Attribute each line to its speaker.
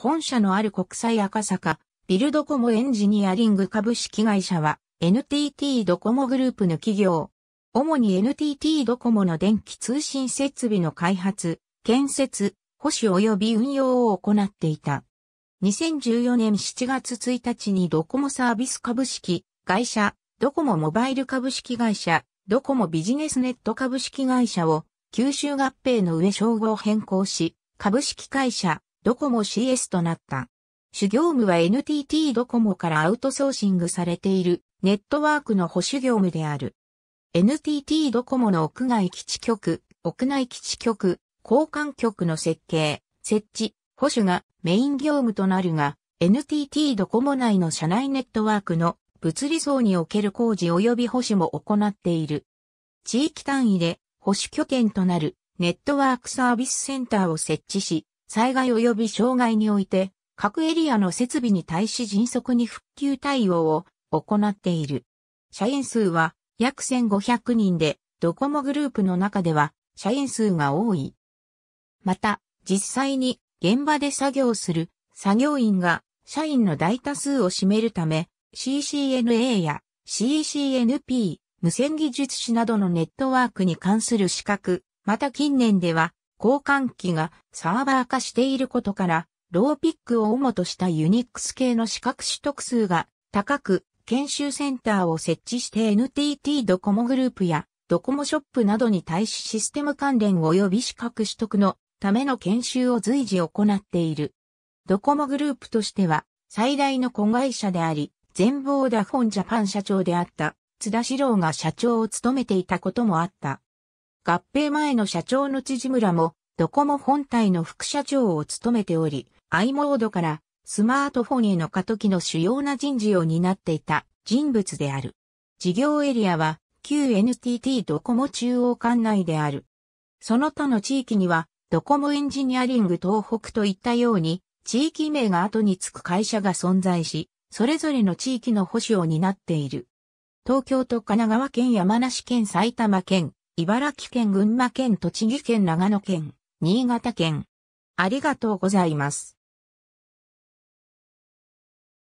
Speaker 1: 本社のある国際赤坂、ビルドコモエンジニアリング株式会社は NTT ドコモグループの企業。主に NTT ドコモの電気通信設備の開発、建設、保守及び運用を行っていた。2014年7月1日にドコモサービス株式会社、ドコモモバイル株式会社、ドコモビジネスネット株式会社を吸収合併の上称号変更し、株式会社ドコモ CS となった。主業務は NTT ドコモからアウトソーシングされているネットワークの保守業務である。NTT ドコモの屋外基地局、屋内基地局、交換局の設計、設置、保守がメイン業務となるが、NTT ドコモ内の社内ネットワークの物理層における工事及び保守も行っている。地域単位で保守拠点となるネットワークサービスセンターを設置し、災害及び障害において、各エリアの設備に対し迅速に復旧対応を行っている。社員数は約1500人で、ドコモグループの中では社員数が多い。また、実際に現場で作業する作業員が社員の大多数を占めるため、CCNA や CCNP、無線技術士などのネットワークに関する資格、また近年では交換機がサーバー化していることから、ローピックを主としたユニックス系の資格取得数が高く、研修センターを設置して NTT ドコモグループやドコモショップなどに対しシステム関連及び資格取得のための研修を随時行っている。ドコモグループとしては最大の子会社であり、全貌ダフォンジャパン社長であった津田志郎が社長を務めていたこともあった。合併前の社長の知事村も、ドコモ本体の副社長を務めており、i モードからスマートフォンへの過渡期の主要な人事を担っていた人物である。事業エリアは、旧 NTT ドコモ中央管内である。その他の地域には、ドコモエンジニアリング東北といったように、地域名が後につく会社が存在し、それぞれの地域の保守を担っている。東京と神奈川県山梨県埼玉県、茨城県群馬県栃木県長野県新潟県。ありがとうございます。